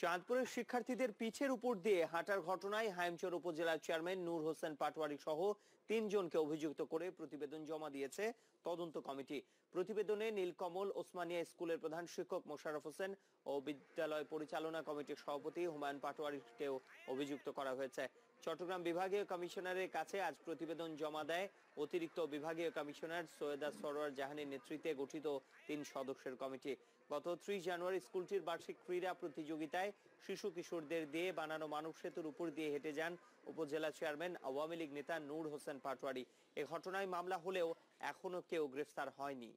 চাঁদপুরের শিক্ষার্থীদের পিছের উপর দিয়ে হাঁটার ঘটনায় হাইমচর উপজেলার চেয়ারম্যান নূর হোসেন পাটওয়ারি সহ তিনজনকে অভিযুক্ত করে প্রতিবেদন জমা দিয়েছে তদন্ত কমিটি প্রতিবেদনে নীলকমল ওসমানিয়া স্কুলের প্রধান শিক্ষক মোশারফ হোসেন ও বিদ্যালয় পরিচালনা কমিটির সভাপতি হুমায়ুন পাটোয়ারিকেও অভিযুক্ত করা হয়েছে চট্টগ্রাম বিভাগীয় কমিশনারের কাছে আজ প্রতিবেদন জমা দেয় অতিরিক্ত বিভাগীয় কমিশনার সৈয়দা সরোয়ার জাহানের নেতৃত্বে গঠিত তিন সদস্যের কমিটি গত ত্রিশ জানুয়ারি স্কুলটির বার্ষিক ক্রীড়া প্রতিযোগিতায় শিশু কিশোরদের দিয়ে বানানো মানব সেতুর উপর দিয়ে হেঁটে যান উপজেলা চেয়ারম্যান আওয়ামী লীগ নেতা নূর হোসেন পাটোয়ারি এ ঘটনায় মামলা হলেও এখনো কেউ গ্রেফতার হয়নি